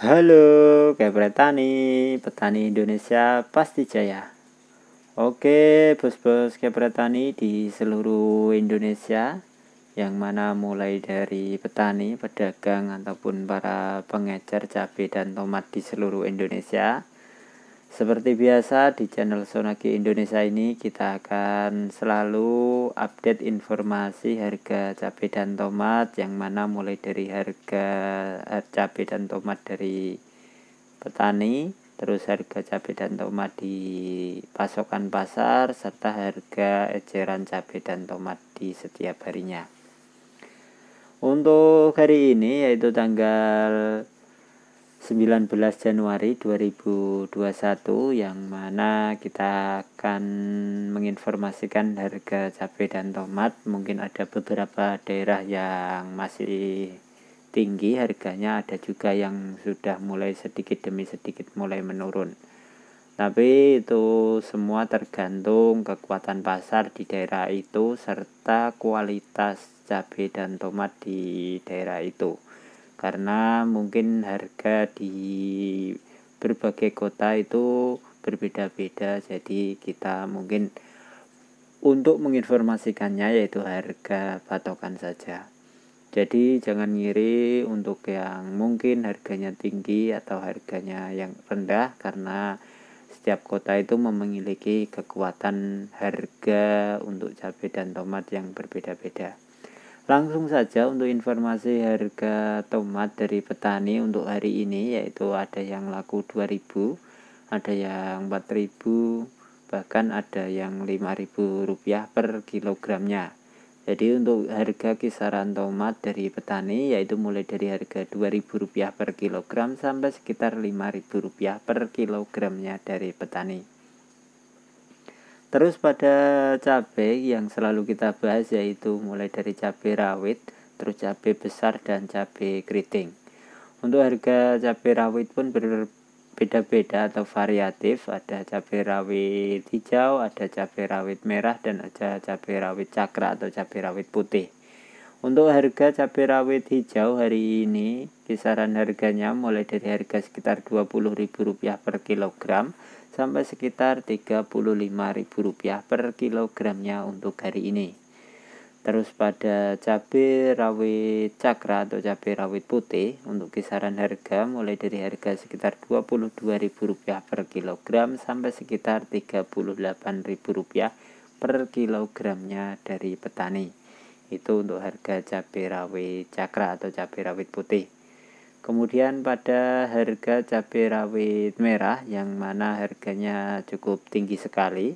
Halo, Kepretani, petani Indonesia pasti jaya. Oke, bos-bos Kepretani di seluruh Indonesia yang mana mulai dari petani, pedagang ataupun para pengecer cabai dan tomat di seluruh Indonesia seperti biasa di channel Sonaki Indonesia ini kita akan selalu update informasi harga cabai dan tomat yang mana mulai dari harga eh, cabai dan tomat dari petani, terus harga cabai dan tomat di pasokan pasar serta harga eceran cabai dan tomat di setiap harinya. Untuk hari ini yaitu tanggal 19 Januari 2021 yang mana kita akan menginformasikan harga cabai dan tomat mungkin ada beberapa daerah yang masih tinggi harganya ada juga yang sudah mulai sedikit demi sedikit mulai menurun tapi itu semua tergantung kekuatan pasar di daerah itu serta kualitas cabai dan tomat di daerah itu karena mungkin harga di berbagai kota itu berbeda-beda jadi kita mungkin untuk menginformasikannya yaitu harga patokan saja jadi jangan ngiri untuk yang mungkin harganya tinggi atau harganya yang rendah karena setiap kota itu memiliki kekuatan harga untuk cabai dan tomat yang berbeda-beda Langsung saja untuk informasi harga tomat dari petani untuk hari ini yaitu ada yang laku 2000, ada yang 4000, bahkan ada yang 5000 rupiah per kilogramnya. Jadi untuk harga kisaran tomat dari petani yaitu mulai dari harga 2000 rupiah per kilogram sampai sekitar 5000 rupiah per kilogramnya dari petani. Terus pada cabai yang selalu kita bahas yaitu mulai dari cabai rawit, terus cabai besar dan cabai keriting. Untuk harga cabai rawit pun berbeda-beda atau variatif, ada cabai rawit hijau, ada cabai rawit merah dan ada cabai rawit cakra atau cabai rawit putih. Untuk harga cabai rawit hijau hari ini kisaran harganya mulai dari harga sekitar Rp20.000 per kilogram sampai sekitar Rp35.000 per kilogramnya untuk hari ini. Terus pada cabai rawit cakra atau cabai rawit putih untuk kisaran harga mulai dari harga sekitar Rp22.000 per kilogram sampai sekitar Rp38.000 per kilogramnya dari petani itu untuk harga cabai rawit cakra atau cabai rawit putih kemudian pada harga cabai rawit merah yang mana harganya cukup tinggi sekali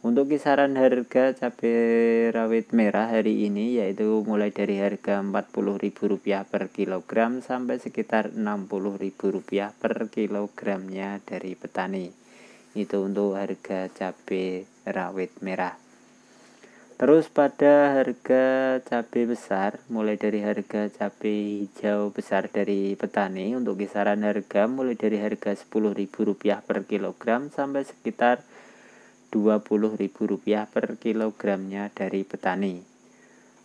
untuk kisaran harga cabai rawit merah hari ini yaitu mulai dari harga Rp40.000 per kilogram sampai sekitar Rp60.000 per kilogramnya dari petani. Itu untuk harga cabai rawit merah. Terus pada harga cabai besar, mulai dari harga cabai hijau besar dari petani untuk kisaran harga mulai dari harga Rp10.000 per kilogram sampai sekitar Rp20.000 per kilogramnya dari petani.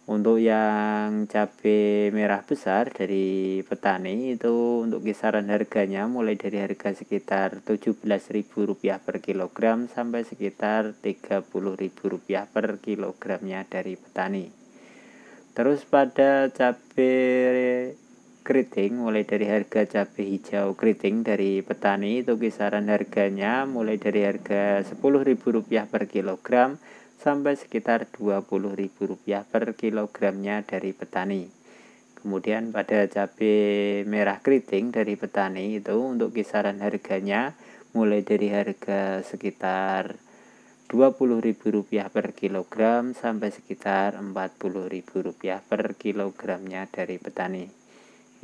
Untuk yang cabai merah besar dari petani itu untuk kisaran harganya mulai dari harga sekitar Rp17.000 per kilogram sampai sekitar Rp30.000 per kilogramnya dari petani. Terus pada cabai keriting mulai dari harga cabai hijau keriting dari petani itu kisaran harganya mulai dari harga Rp10.000 per kilogram sampai sekitar Rp20.000 per kilogramnya dari petani. Kemudian pada cabai merah keriting dari petani itu untuk kisaran harganya mulai dari harga sekitar Rp20.000 per kilogram sampai sekitar Rp40.000 per kilogramnya dari petani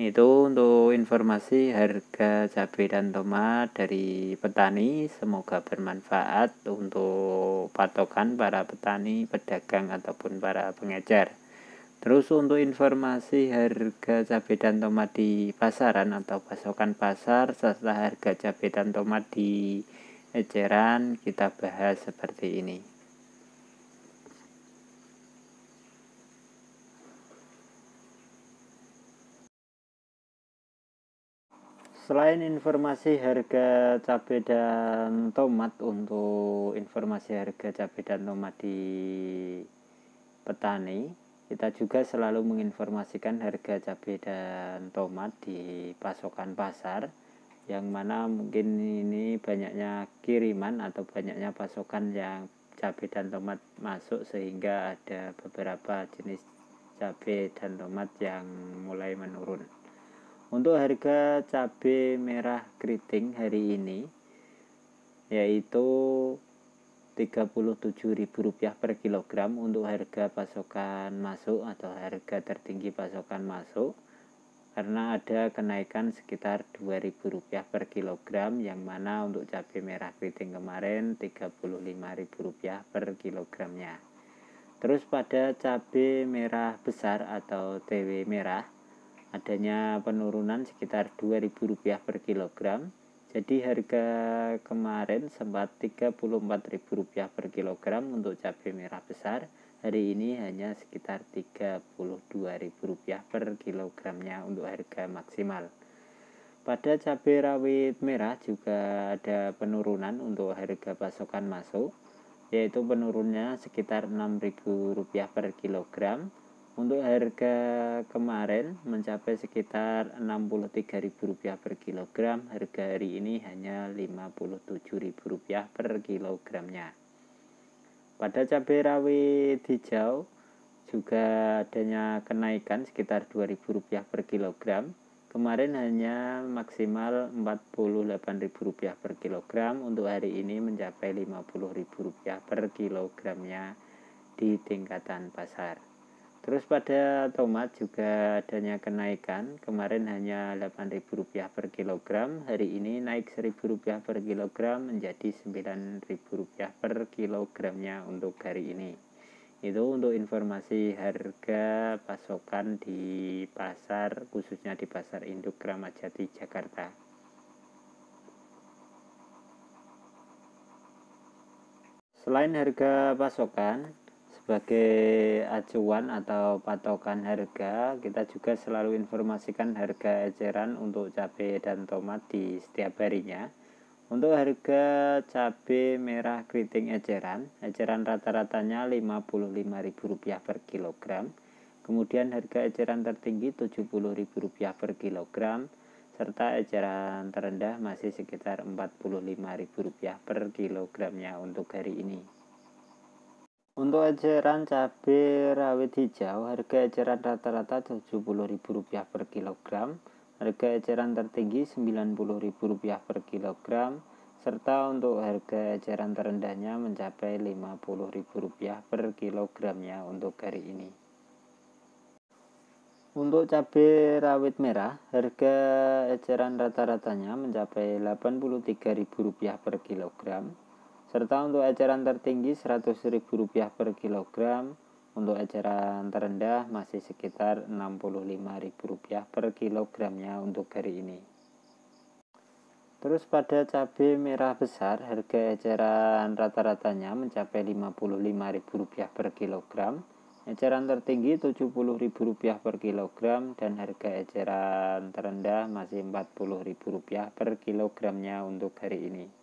itu untuk informasi harga cabai dan tomat dari petani semoga bermanfaat untuk patokan para petani pedagang ataupun para pengecer terus untuk informasi harga cabai dan tomat di pasaran atau pasokan pasar serta harga cabai dan tomat di eceran kita bahas seperti ini Selain informasi harga cabai dan tomat untuk informasi harga cabai dan tomat di petani, kita juga selalu menginformasikan harga cabai dan tomat di pasokan pasar yang mana mungkin ini banyaknya kiriman atau banyaknya pasokan yang cabai dan tomat masuk sehingga ada beberapa jenis cabai dan tomat yang mulai menurun. Untuk harga cabai merah keriting hari ini yaitu Rp37.000 per kilogram untuk harga pasokan masuk atau harga tertinggi pasokan masuk karena ada kenaikan sekitar Rp2.000 per kilogram yang mana untuk cabai merah keriting kemarin Rp35.000 per kilogramnya. Terus pada cabai merah besar atau TW merah adanya penurunan sekitar Rp2.000 per kilogram. Jadi harga kemarin sempat Rp34.000 per kilogram untuk cabai merah besar. Hari ini hanya sekitar Rp32.000 per kilogramnya untuk harga maksimal. Pada cabai rawit merah juga ada penurunan untuk harga pasokan masuk, yaitu penurunnya sekitar Rp6.000 per kilogram untuk harga kemarin mencapai sekitar Rp63.000 per kilogram, harga hari ini hanya Rp57.000 per kilogramnya. Pada cabai rawit hijau juga adanya kenaikan sekitar Rp2.000 per kilogram. Kemarin hanya maksimal Rp48.000 per kilogram, untuk hari ini mencapai Rp50.000 per kilogramnya di tingkatan pasar. Terus pada tomat juga adanya kenaikan. Kemarin hanya Rp8.000 per kilogram, hari ini naik Rp1.000 per kilogram menjadi Rp9.000 per kilogramnya untuk hari ini. Itu untuk informasi harga pasokan di pasar khususnya di Pasar Induk Kramat Jati Jakarta. Selain harga pasokan, sebagai acuan atau patokan harga, kita juga selalu informasikan harga eceran untuk cabai dan tomat di setiap harinya. Untuk harga cabai merah keriting eceran, eceran rata-ratanya Rp55.000 per kilogram. Kemudian harga eceran tertinggi Rp70.000 per kilogram serta eceran terendah masih sekitar Rp45.000 per kilogramnya untuk hari ini. Untuk eceran cabai rawit hijau, harga eceran rata-rata Rp70.000 per kilogram, harga eceran tertinggi Rp90.000 per kilogram, serta untuk harga eceran terendahnya mencapai Rp50.000 per kilogramnya untuk hari ini. Untuk cabai rawit merah, harga eceran rata-ratanya mencapai Rp83.000 per kilogram, serta untuk eceran tertinggi Rp100.000 per kilogram untuk eceran terendah masih sekitar Rp65.000 per kilogramnya untuk hari ini terus pada cabai merah besar harga eceran rata-ratanya mencapai Rp55.000 per kilogram eceran tertinggi Rp70.000 per kilogram dan harga eceran terendah masih Rp40.000 per kilogramnya untuk hari ini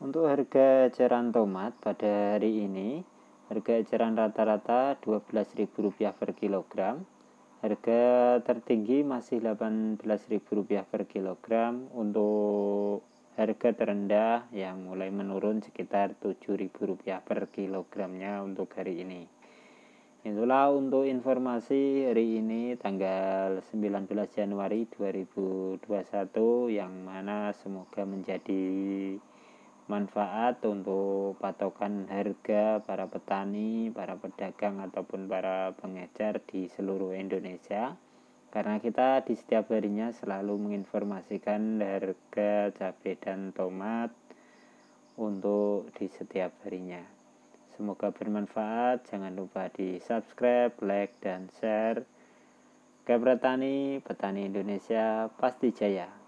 untuk harga eceran tomat pada hari ini, harga eceran rata-rata Rp12.000 per kilogram. Harga tertinggi masih Rp18.000 per kilogram untuk harga terendah yang mulai menurun sekitar Rp7.000 per kilogramnya untuk hari ini. Itulah untuk informasi hari ini tanggal 19 Januari 2021 yang mana semoga menjadi manfaat untuk patokan harga para petani, para pedagang ataupun para pengecer di seluruh Indonesia. Karena kita di setiap harinya selalu menginformasikan harga cabai dan tomat untuk di setiap harinya. Semoga bermanfaat. Jangan lupa di subscribe, like, dan share. petani, petani Indonesia pasti jaya.